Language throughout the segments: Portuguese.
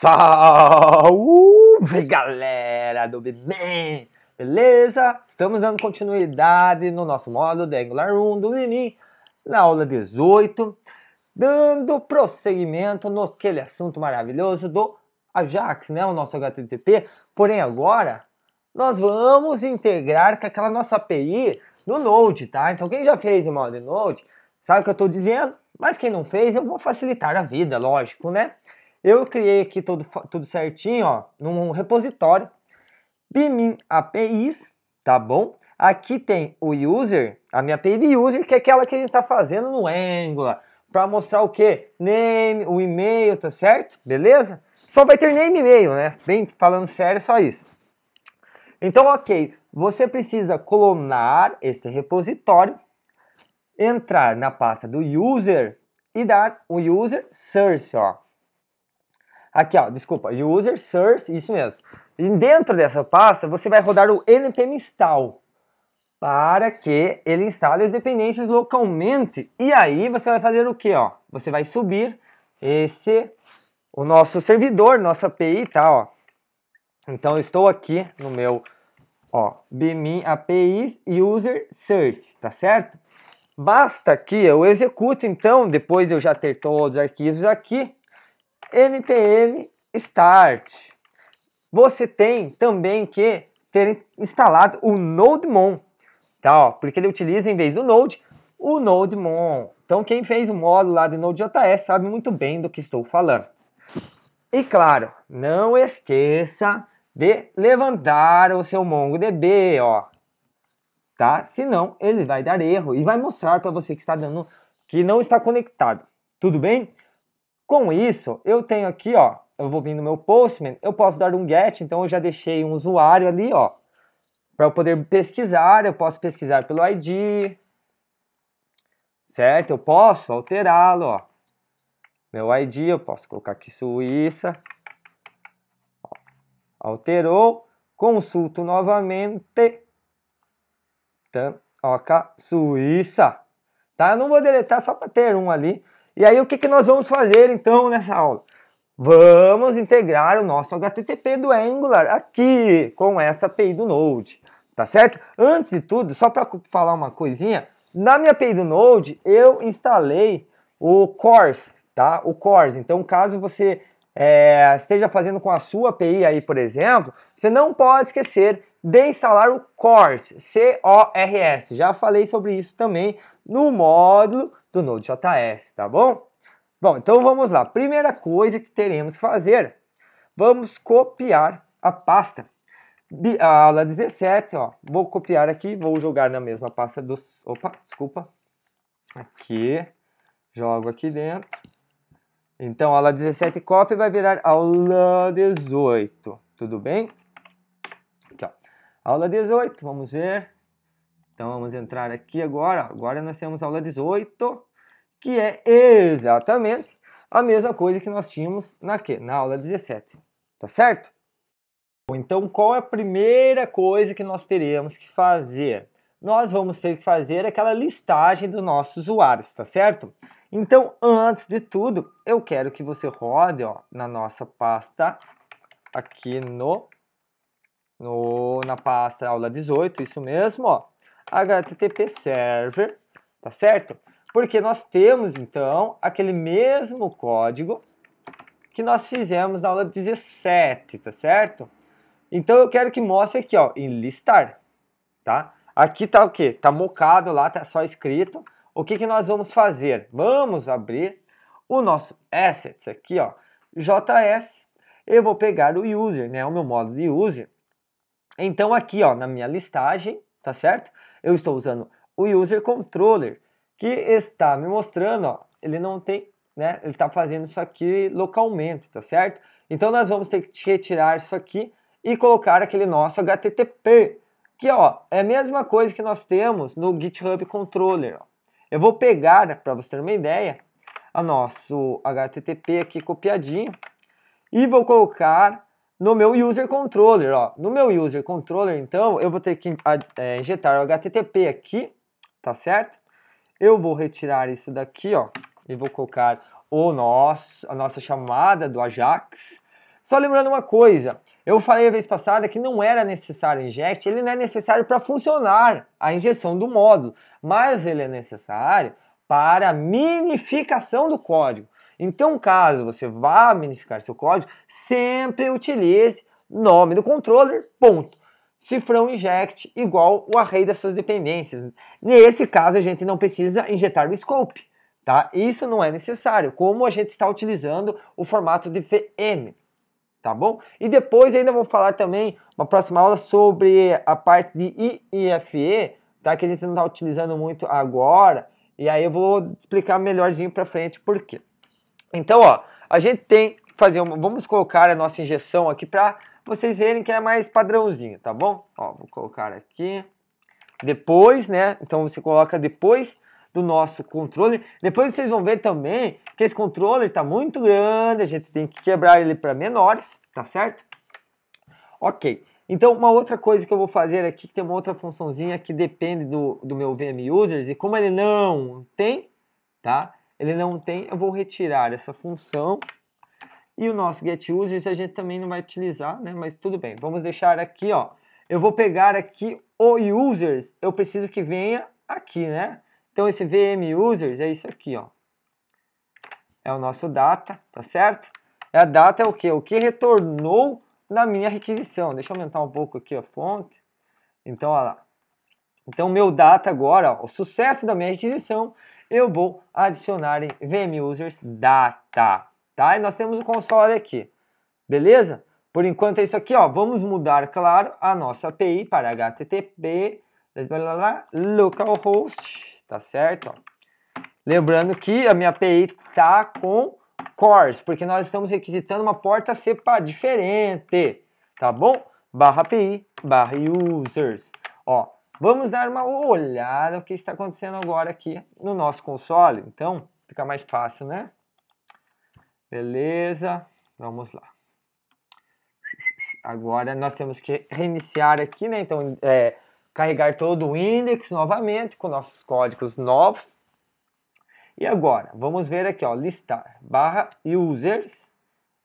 Salve galera do bem, Beleza? Estamos dando continuidade no nosso módulo de Angular 1 do Bimim, na aula 18, dando prosseguimento no aquele assunto maravilhoso do Ajax, né? o nosso HTTP. Porém, agora nós vamos integrar com aquela nossa API no Node, tá? Então, quem já fez o modo Node sabe o que eu estou dizendo, mas quem não fez, eu vou facilitar a vida, lógico, né? Eu criei aqui tudo, tudo certinho, ó, num repositório. Bimin APIs, tá bom? Aqui tem o user, a minha API de user, que é aquela que a gente tá fazendo no Angular, para mostrar o que? Name, o e-mail, tá certo? Beleza? Só vai ter name e e-mail, né? Bem, falando sério, só isso. Então, ok, você precisa clonar este repositório, entrar na pasta do user e dar o user source, ó. Aqui, ó, desculpa, user source, isso mesmo. E dentro dessa pasta, você vai rodar o npm install para que ele instale as dependências localmente. E aí você vai fazer o que, ó? Você vai subir esse o nosso servidor, nossa API, tá, ó. Então estou aqui no meu, ó, bmin APIs user source, tá certo? Basta que eu execute, então, depois eu já ter todos os arquivos aqui, npm start. Você tem também que ter instalado o NodeMon, tá? Ó, porque ele utiliza em vez do Node o NodeMon. Então quem fez o módulo lá de Node.js sabe muito bem do que estou falando. E claro, não esqueça de levantar o seu MongoDB, ó. Tá? Senão ele vai dar erro e vai mostrar para você que está dando que não está conectado. Tudo bem? Com isso, eu tenho aqui, ó, eu vou vir no meu Postman, eu posso dar um get, então eu já deixei um usuário ali, ó, para eu poder pesquisar, eu posso pesquisar pelo ID, certo? Eu posso alterá-lo, ó. Meu ID, eu posso colocar aqui Suíça. Ó, alterou, consulto novamente. Então, ó, Suíça. Tá? Eu não vou deletar só para ter um ali, e aí o que, que nós vamos fazer então nessa aula? Vamos integrar o nosso HTTP do Angular aqui com essa API do Node, tá certo? Antes de tudo, só para falar uma coisinha, na minha API do Node eu instalei o Cores, tá? O Cores. Então, caso você é, esteja fazendo com a sua API aí, por exemplo, você não pode esquecer de instalar o Cores, C-O-R-S. Já falei sobre isso também no módulo do Node.js, tá bom? Bom, então vamos lá. Primeira coisa que teremos que fazer, vamos copiar a pasta. A aula 17, ó, vou copiar aqui, vou jogar na mesma pasta dos... Opa, desculpa. Aqui, jogo aqui dentro. Então, aula 17 copy vai virar aula 18, tudo bem? Aqui, ó. Aula 18, vamos ver. Então vamos entrar aqui agora. Agora nós temos aula 18, que é exatamente a mesma coisa que nós tínhamos na, quê? na aula 17. Tá certo? Então, qual é a primeira coisa que nós teremos que fazer? Nós vamos ter que fazer aquela listagem dos nossos usuários, tá certo? Então, antes de tudo, eu quero que você rode ó, na nossa pasta, aqui no, no na pasta aula 18, isso mesmo, ó. HTTP server, tá certo? Porque nós temos, então, aquele mesmo código que nós fizemos na aula 17, tá certo? Então eu quero que mostre aqui, ó, em listar, tá? Aqui tá o que? Tá mocado lá, tá só escrito. O que, que nós vamos fazer? Vamos abrir o nosso assets aqui, ó, JS. Eu vou pegar o user, né, o meu modo de user. Então aqui, ó, na minha listagem, tá certo? Eu estou usando o user controller, que está me mostrando, ó, ele não tem, né, ele está fazendo isso aqui localmente, tá certo? Então nós vamos ter que retirar isso aqui e colocar aquele nosso HTTP, que ó, é a mesma coisa que nós temos no GitHub Controller. Ó. Eu vou pegar, né, para você ter uma ideia, o nosso HTTP aqui copiadinho e vou colocar no meu user controller, ó. No meu user controller, então, eu vou ter que ah, é, injetar o HTTP aqui, tá certo? Eu vou retirar isso daqui, ó, e vou colocar o nosso, a nossa chamada do Ajax. Só lembrando uma coisa, eu falei a vez passada que não era necessário inject, ele não é necessário para funcionar a injeção do módulo, mas ele é necessário para a minificação do código. Então, caso você vá minificar seu código, sempre utilize nome do controller, ponto. Cifrão inject igual o array das suas dependências. Nesse caso, a gente não precisa injetar o scope. Tá? Isso não é necessário, como a gente está utilizando o formato de VM tá bom? E depois ainda vou falar também, uma próxima aula, sobre a parte de ife, tá? Que a gente não está utilizando muito agora, e aí eu vou explicar melhorzinho para frente por quê. Então, ó, a gente tem que fazer uma, vamos colocar a nossa injeção aqui para vocês verem que é mais padrãozinho, tá bom? Ó, vou colocar aqui. Depois, né? Então você coloca depois do nosso controle. Depois vocês vão ver também que esse controle está muito grande, a gente tem que quebrar ele para menores, tá certo? Ok. Então, uma outra coisa que eu vou fazer aqui, que tem uma outra funçãozinha que depende do, do meu VM Users, e como ele não tem, tá? ele não tem, eu vou retirar essa função. E o nosso getUses a gente também não vai utilizar, né? Mas tudo bem, vamos deixar aqui, ó. Eu vou pegar aqui o users, eu preciso que venha aqui, né? Então esse VM users é isso aqui, ó. É o nosso data, tá certo? É a data é o que? O que retornou na minha requisição. Deixa eu aumentar um pouco aqui a fonte. Então, olha lá. Então, meu data agora, ó, o sucesso da minha requisição eu vou adicionar em vmusersdata, tá? E nós temos o console aqui, beleza? Por enquanto é isso aqui, ó. Vamos mudar, claro, a nossa API para HTTP, localhost, tá certo? Lembrando que a minha API tá com cores, porque nós estamos requisitando uma porta separada, diferente, tá bom? Barra API, barra users, ó. Vamos dar uma olhada o que está acontecendo agora aqui no nosso console. Então, fica mais fácil, né? Beleza, vamos lá. Agora nós temos que reiniciar aqui, né? Então, é, carregar todo o index novamente com nossos códigos novos. E agora, vamos ver aqui, ó, listar, barra users,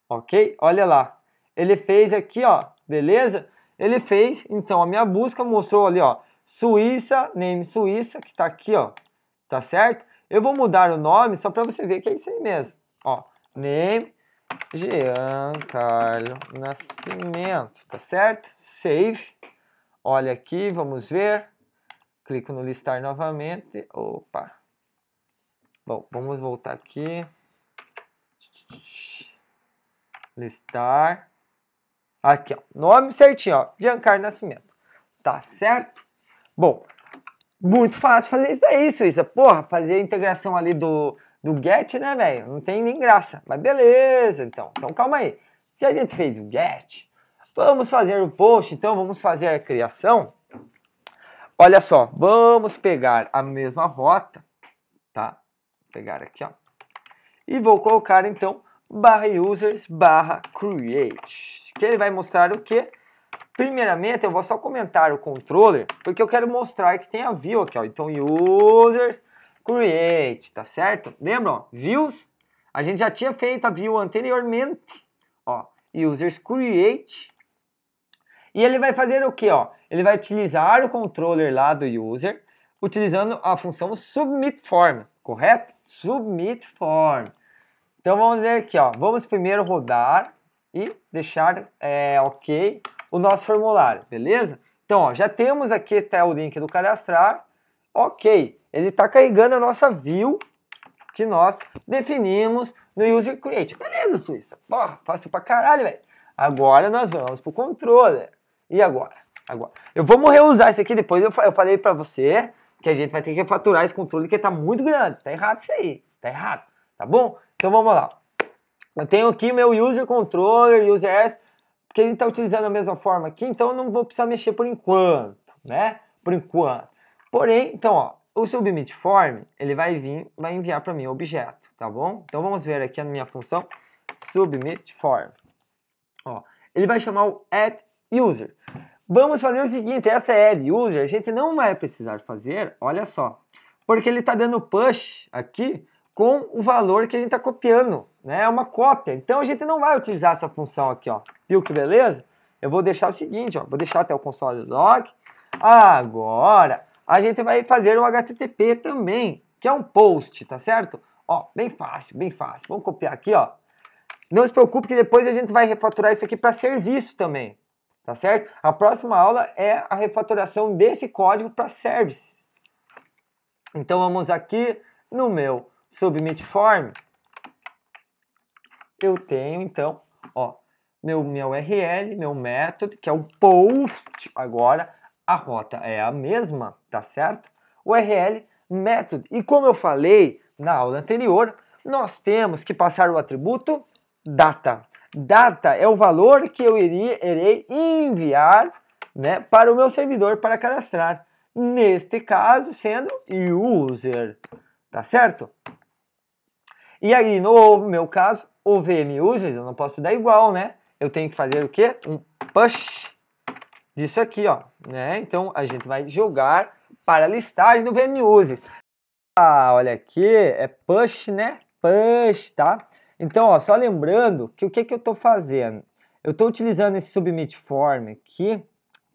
ok? Olha lá, ele fez aqui, ó, beleza? Ele fez, então, a minha busca mostrou ali, ó, Suíça, name Suíça, que está aqui, ó, tá certo? Eu vou mudar o nome só para você ver que é isso aí mesmo. Ó, name Giancarlo Nascimento, tá certo? Save. Olha aqui, vamos ver. Clico no listar novamente. Opa. Bom, vamos voltar aqui. Listar. Aqui, ó. Nome certinho, ó. Giancarlo Nascimento. Tá certo? Bom, muito fácil fazer isso aí, é Suíça. Porra, fazer a integração ali do, do get, né, velho? Não tem nem graça. Mas beleza, então. Então calma aí. Se a gente fez o get, vamos fazer o post, então vamos fazer a criação. Olha só, vamos pegar a mesma rota, tá? Vou pegar aqui, ó. E vou colocar então barra users barra create, que ele vai mostrar o que? Primeiramente, eu vou só comentar o controller, porque eu quero mostrar que tem a view aqui, ó. Então, users, create, tá certo? Lembram? Views, a gente já tinha feito a view anteriormente, ó. Users, create. E ele vai fazer o que, ó? Ele vai utilizar o controller lá do user, utilizando a função submit form, correto? Submit form. Então, vamos ver aqui, ó. Vamos primeiro rodar e deixar é, ok o nosso formulário, beleza? Então, ó, já temos aqui até o link do cadastrar. Ok, ele está carregando a nossa view que nós definimos no user create. Beleza, Suíça. Porra, fácil pra caralho, velho. Agora nós vamos pro controller. E agora? Agora. Eu vou reusar isso aqui depois. Eu, eu falei pra você que a gente vai ter que faturar esse controle que tá muito grande. Tá errado isso aí. Tá errado. Tá bom? Então vamos lá. Eu tenho aqui meu user controller, user s porque ele está utilizando a mesma forma aqui, então eu não vou precisar mexer por enquanto, né? Por enquanto. Porém, então, ó, o submit form, ele vai vir, vai enviar para mim o objeto, tá bom? Então vamos ver aqui a minha função submit form. Ó, ele vai chamar o add user. Vamos fazer o seguinte, essa add user a gente não vai precisar fazer, olha só, porque ele está dando push aqui com o valor que a gente está copiando, né? É uma cópia. Então a gente não vai utilizar essa função aqui, ó. Viu que beleza? Eu vou deixar o seguinte, ó. Vou deixar até o console log. Agora, a gente vai fazer um HTTP também, que é um post, tá certo? Ó, bem fácil, bem fácil. Vamos copiar aqui, ó. Não se preocupe que depois a gente vai refaturar isso aqui para serviço também, tá certo? A próxima aula é a refatoração desse código para service. Então vamos aqui no meu submit form, eu tenho então, ó, meu, meu URL, meu método, que é o post, agora a rota é a mesma, tá certo? URL, método. E como eu falei na aula anterior, nós temos que passar o atributo data. Data é o valor que eu iria, irei enviar né, para o meu servidor para cadastrar. Neste caso, sendo user, tá certo? E aí, no meu caso, o VM eu não posso dar igual, né? Eu tenho que fazer o quê? Um push disso aqui, ó, né? Então a gente vai jogar para a listagem do VM uses. Ah, olha aqui, é push, né? Push, tá? Então, ó, só lembrando que o que, que eu estou fazendo? Eu estou utilizando esse submit form aqui,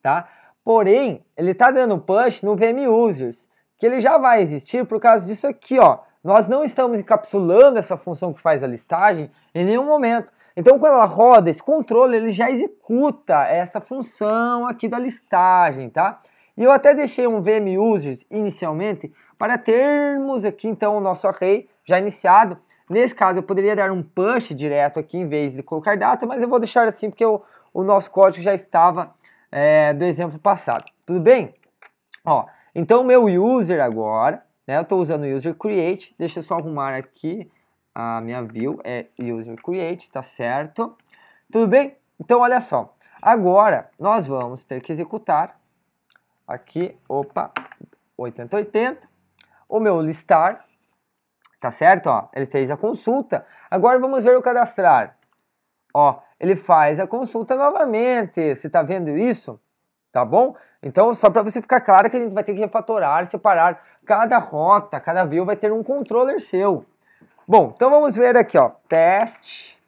tá? Porém, ele está dando push no VM users, que ele já vai existir por causa disso aqui, ó. Nós não estamos encapsulando essa função que faz a listagem em nenhum momento. Então, quando ela roda, esse controle ele já executa essa função aqui da listagem, tá? E eu até deixei um VM users inicialmente para termos aqui então o nosso array já iniciado. Nesse caso, eu poderia dar um push direto aqui em vez de colocar data, mas eu vou deixar assim porque o nosso código já estava é, do exemplo passado. Tudo bem? Ó, então, meu user agora, né? Eu estou usando o user create, deixa eu só arrumar aqui a minha view, é user create, tá certo? Tudo bem? Então olha só, agora nós vamos ter que executar aqui, opa, 8080, o meu listar, tá certo? Ó, ele fez a consulta, agora vamos ver o cadastrar. Ó, ele faz a consulta novamente, você está vendo isso? tá bom? Então, só para você ficar claro que a gente vai ter que refatorar, separar cada rota, cada view vai ter um controller seu. Bom, então vamos ver aqui, ó, teste,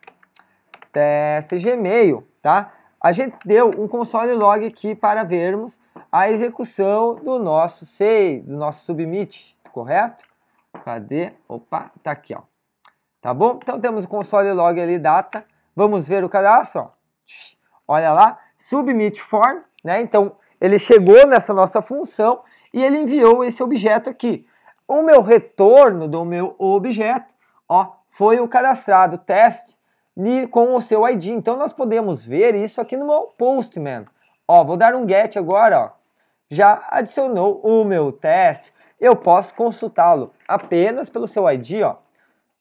teste Gmail, tá? A gente deu um console log aqui para vermos a execução do nosso sei do nosso submit, correto? Cadê? Opa, tá aqui, ó. Tá bom? Então temos o console log ali data. Vamos ver o cadastro, ó. Olha lá, submit form, né? Então, ele chegou nessa nossa função e ele enviou esse objeto aqui. O meu retorno do meu objeto ó, foi o cadastrado teste com o seu ID. Então, nós podemos ver isso aqui no meu Postman. Ó, vou dar um get agora. Ó. Já adicionou o meu teste. Eu posso consultá-lo apenas pelo seu ID. Ó.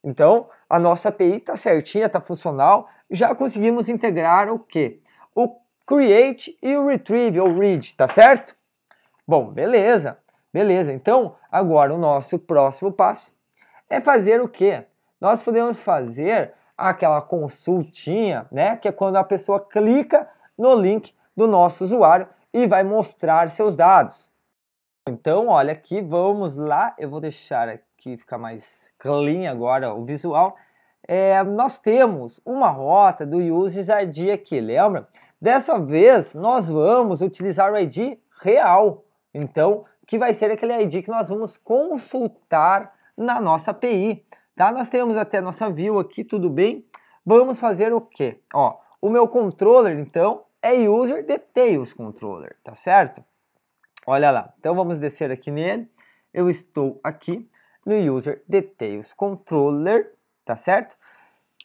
Então, a nossa API está certinha, está funcional. Já conseguimos integrar o que? O create e o retrieve ou read, tá certo? Bom, beleza. Beleza, então agora o nosso próximo passo é fazer o quê? Nós podemos fazer aquela consultinha, né? Que é quando a pessoa clica no link do nosso usuário e vai mostrar seus dados. Então, olha aqui, vamos lá. Eu vou deixar aqui ficar mais clean agora o visual. É, nós temos uma rota do Users ID aqui, lembra? Dessa vez, nós vamos utilizar o ID real, então, que vai ser aquele ID que nós vamos consultar na nossa API. Tá? Nós temos até a nossa view aqui, tudo bem? Vamos fazer o quê? Ó, o meu controller, então, é user details controller, tá certo? Olha lá, então vamos descer aqui nele. Eu estou aqui no user details controller, tá certo?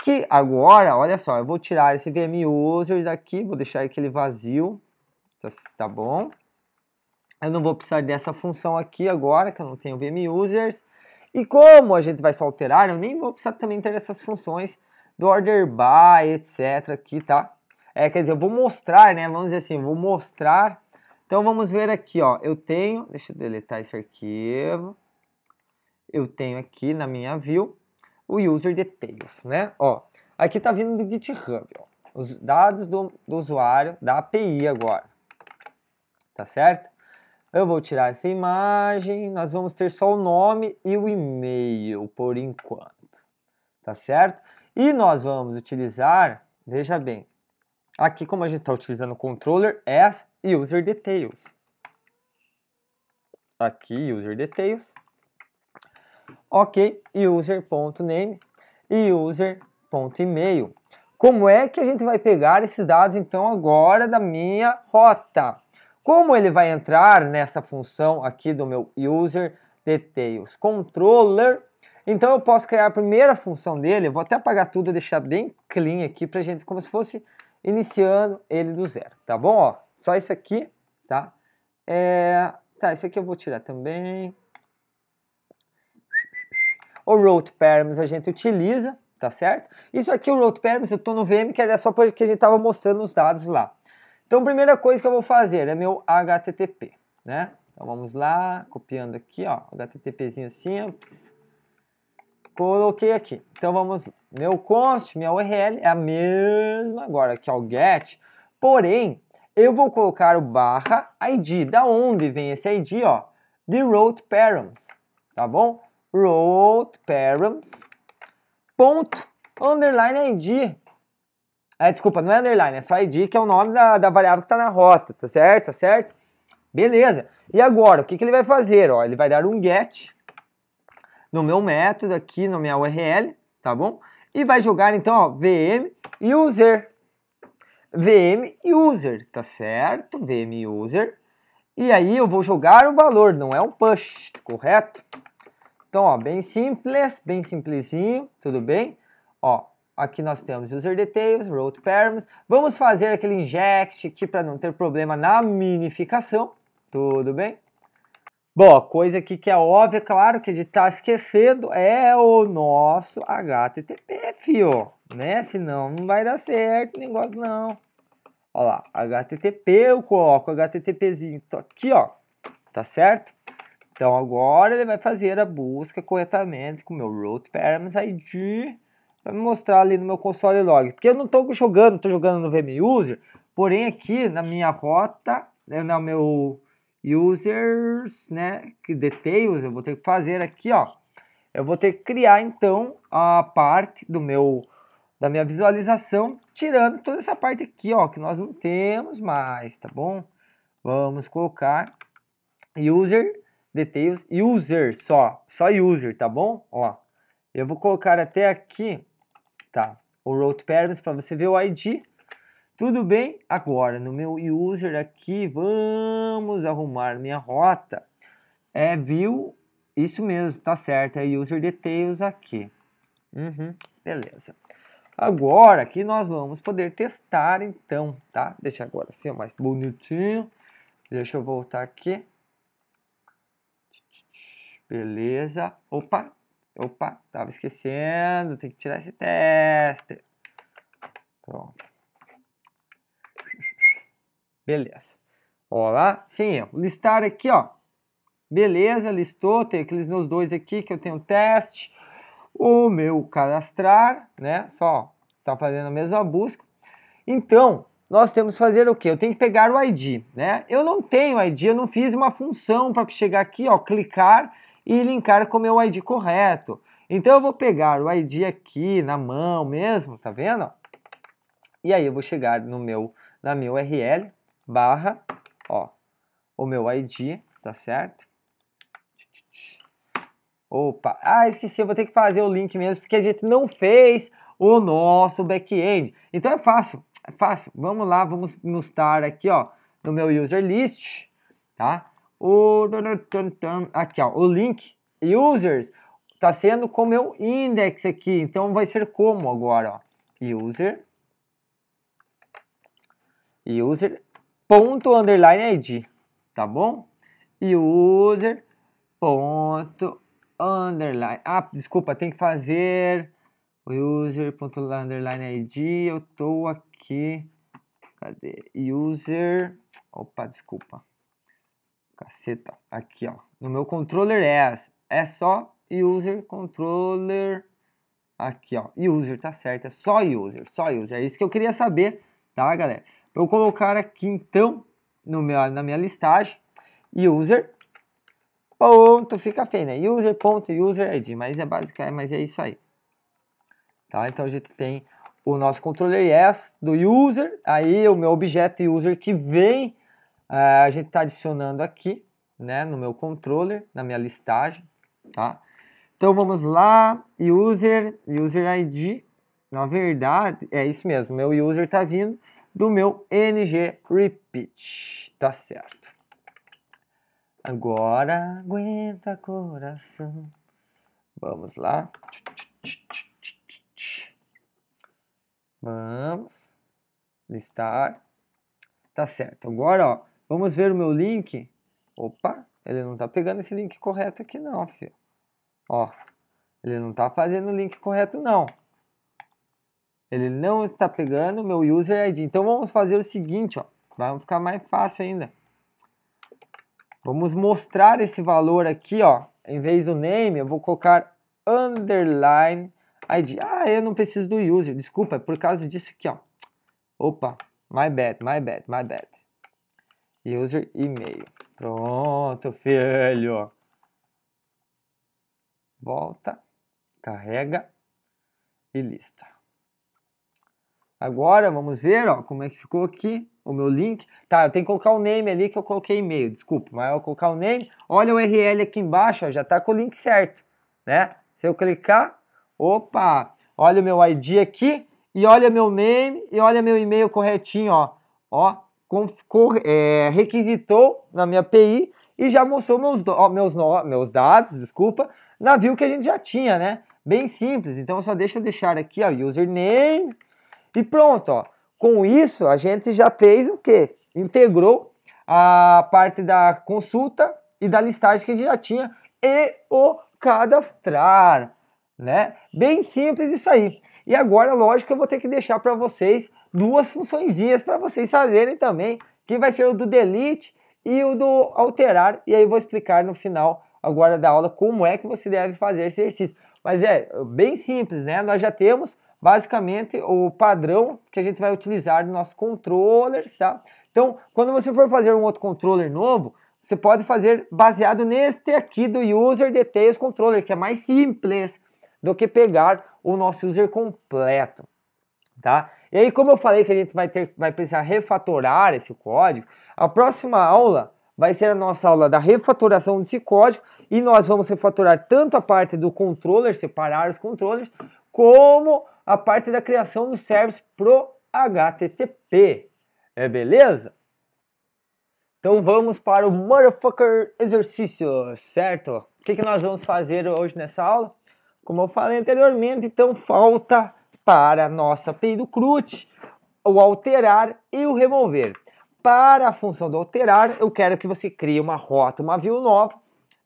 Que agora, olha só, eu vou tirar esse VM users daqui, vou deixar aquele vazio, tá, tá, bom? Eu não vou precisar dessa função aqui agora, que eu não tenho VM users. E como a gente vai só alterar, eu nem vou precisar também ter essas funções do order by, etc, aqui, tá? É, quer dizer, eu vou mostrar, né? Vamos dizer assim, vou mostrar. Então vamos ver aqui, ó. Eu tenho, deixa eu deletar esse arquivo. Eu tenho aqui na minha view o user details, né? Ó, aqui tá vindo do GitHub, ó, os dados do, do usuário da API agora, tá certo? Eu vou tirar essa imagem, nós vamos ter só o nome e o e-mail por enquanto, tá certo? E nós vamos utilizar, veja bem, aqui como a gente está utilizando o controller as user details. Aqui user details ok, user.name e user.email. Como é que a gente vai pegar esses dados então agora da minha rota? Como ele vai entrar nessa função aqui do meu user details controller? Então eu posso criar a primeira função dele, eu vou até apagar tudo, deixar bem clean aqui pra gente, como se fosse iniciando ele do zero, tá bom? Ó, só isso aqui, tá? É, tá, isso aqui eu vou tirar também, o route Params a gente utiliza, tá certo? Isso aqui, o route Params, eu tô no VM, que era só porque a gente tava mostrando os dados lá. Então, a primeira coisa que eu vou fazer é meu HTTP, né? Então, vamos lá, copiando aqui, ó, HTTPzinho simples. Coloquei aqui. Então, vamos, meu const, minha URL é a mesma agora que é o get, porém, eu vou colocar o barra ID. Da onde vem esse ID, ó? The route params, tá bom? road params. Ponto, underline id. É, desculpa, não é underline, é só id, que é o nome da, da variável que está na rota, tá certo? Tá certo? Beleza. E agora, o que, que ele vai fazer? Ó, ele vai dar um get no meu método aqui, na minha URL, tá bom? E vai jogar, então, ó, vm user. vm user, tá certo? vm user. E aí eu vou jogar o valor, não é um push, correto? Então, ó, bem simples, bem simplesinho, tudo bem? Ó, aqui nós temos user details, route params. Vamos fazer aquele inject aqui para não ter problema na minificação, tudo bem? Bom, coisa aqui que é óbvia, claro, que a gente tá esquecendo é o nosso HTTP, fio, né? Senão não vai dar certo o negócio não. Olha lá, HTTP, eu coloco HTTPzinho aqui, ó, tá certo? Então agora ele vai fazer a busca corretamente com o meu root params ID para me mostrar ali no meu console log. Porque eu não estou jogando, estou jogando no VMUser, porém aqui na minha rota, né, no meu users, né, que details, eu vou ter que fazer aqui, ó. Eu vou ter que criar então a parte do meu da minha visualização, tirando toda essa parte aqui, ó, que nós não temos mais, tá bom? Vamos colocar user details, user só, só user, tá bom? Ó, eu vou colocar até aqui, tá, o route params para você ver o ID. Tudo bem? Agora, no meu user aqui, vamos arrumar minha rota. É view, isso mesmo, tá certo, é user details aqui. Uhum, beleza. Agora que nós vamos poder testar então, tá? Deixa agora assim, mais bonitinho. Deixa eu voltar aqui. Beleza. Opa, opa, tava esquecendo. Tem que tirar esse teste. Pronto. Beleza. Olá, sem erro. Listar aqui, ó. Beleza, listou. Tem aqueles meus dois aqui que eu tenho teste. O meu cadastrar, né? Só tá fazendo a mesma busca. Então, nós temos que fazer o quê? Eu tenho que pegar o ID, né? Eu não tenho ID, eu não fiz uma função para chegar aqui, ó, clicar e linkar com o meu ID correto. Então eu vou pegar o ID aqui na mão mesmo, tá vendo? E aí eu vou chegar no meu, na minha URL, barra, ó, o meu ID, tá certo? Opa, ah, esqueci, eu vou ter que fazer o link mesmo, porque a gente não fez o nosso back-end. Então é fácil, é fácil. Vamos lá, vamos mostrar aqui, ó, no meu user list, tá? O aqui, ó, o link users está sendo com o meu index aqui. Então vai ser como agora, ó? User user ponto underline id, tá bom? User ponto underline. Ah, desculpa, tem que fazer user.underlineid, eu tô aqui, cadê? User, opa, desculpa, caceta, aqui ó, no meu controller é é só user controller, aqui ó, user, tá certo, é só user, só user, é isso que eu queria saber, tá galera? Pra eu colocar aqui então, no meu, na minha listagem, user, ponto, fica feio, né? User, ponto, user, id, mas é basicamente, mas é isso aí. Tá? Então a gente tem o nosso controller yes do user, aí o meu objeto user que vem, é, a gente está adicionando aqui, né, no meu controller, na minha listagem, tá? Então vamos lá, user, user ID, na verdade, é isso mesmo, meu user está vindo do meu ng repeat, tá certo. Agora aguenta coração, vamos lá. Tch, Vamos listar. Tá certo. Agora, ó, vamos ver o meu link. Opa, ele não tá pegando esse link correto aqui não, filho. Ó, ele não tá fazendo o link correto não. Ele não está pegando o meu user ID. Então vamos fazer o seguinte, ó. Vai ficar mais fácil ainda. Vamos mostrar esse valor aqui, ó. Em vez do name, eu vou colocar underline ID. Ah, eu não preciso do user. Desculpa, é por causa disso aqui, ó. Opa, my bad, my bad, my bad. User e-mail. Pronto, filho. Volta, carrega e lista. Agora vamos ver ó, como é que ficou aqui o meu link. Tá, eu tenho que colocar o name ali que eu coloquei e-mail, desculpa, mas eu colocar o name. Olha o URL aqui embaixo, ó, já tá com o link certo, né? Se eu clicar, Opa, olha o meu ID aqui e olha meu name e olha meu e-mail corretinho, ó. Ó, com, é, requisitou na minha API e já mostrou meus, ó, meus, meus dados, desculpa, na view que a gente já tinha, né? Bem simples. Então, só deixa eu deixar aqui, ó, username e pronto, ó. Com isso, a gente já fez o que? Integrou a parte da consulta e da listagem que a gente já tinha e o cadastrar né? Bem simples isso aí. E agora, lógico, eu vou ter que deixar para vocês duas funções para vocês fazerem também, que vai ser o do delete e o do alterar, e aí vou explicar no final agora da aula como é que você deve fazer esse exercício. Mas é bem simples, né? Nós já temos basicamente o padrão que a gente vai utilizar no nosso controller, tá? Então, quando você for fazer um outro controller novo, você pode fazer baseado neste aqui do User Details Controller, que é mais simples, do que pegar o nosso user completo, tá? E aí, como eu falei que a gente vai ter, vai precisar refatorar esse código, a próxima aula vai ser a nossa aula da refatoração desse código e nós vamos refatorar tanto a parte do controller, separar os controllers, como a parte da criação do service pro HTTP. É beleza? Então vamos para o motherfucker exercício, certo? O que, que nós vamos fazer hoje nessa aula? Como eu falei anteriormente, então falta para a nossa pericrute o alterar e o remover. Para a função do alterar, eu quero que você crie uma rota, uma view nova,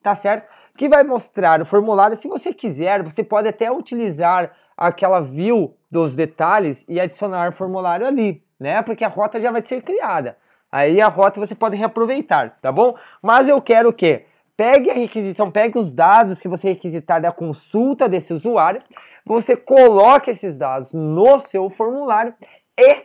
tá certo? Que vai mostrar o formulário. Se você quiser, você pode até utilizar aquela view dos detalhes e adicionar o formulário ali, né? Porque a rota já vai ser criada. Aí a rota você pode reaproveitar, tá bom? Mas eu quero o quê? pegue a requisição, pegue os dados que você requisitar da consulta desse usuário, você coloque esses dados no seu formulário e,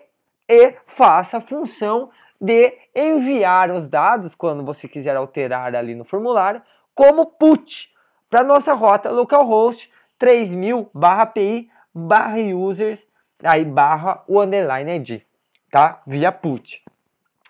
e faça a função de enviar os dados, quando você quiser alterar ali no formulário, como put para nossa rota localhost 3000 barra pi barra users aí barra o underline ID, tá? Via put.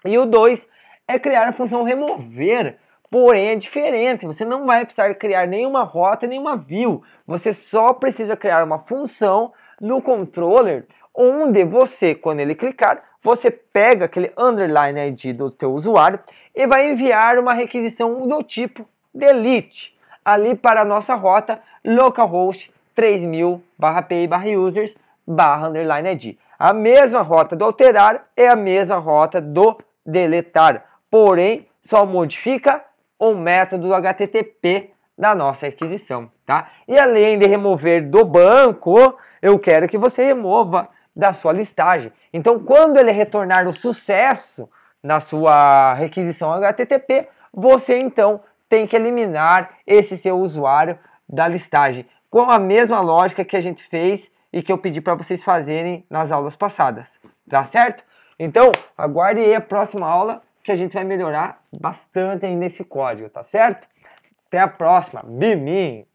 E o dois é criar a função remover Porém, é diferente, você não vai precisar criar nenhuma rota, nenhuma view. Você só precisa criar uma função no controller, onde você, quando ele clicar, você pega aquele underline ID do teu usuário e vai enviar uma requisição do tipo delete ali para a nossa rota localhost 3000/pi/users underline ID. A mesma rota do alterar é a mesma rota do deletar, porém só modifica ou método HTTP da nossa aquisição, tá? E além de remover do banco, eu quero que você remova da sua listagem. Então, quando ele retornar o sucesso na sua requisição HTTP, você então tem que eliminar esse seu usuário da listagem, com a mesma lógica que a gente fez e que eu pedi para vocês fazerem nas aulas passadas, tá certo? Então, aguarde aí a próxima aula que a gente vai melhorar bastante aí nesse código, tá certo? Até a próxima. Bimim!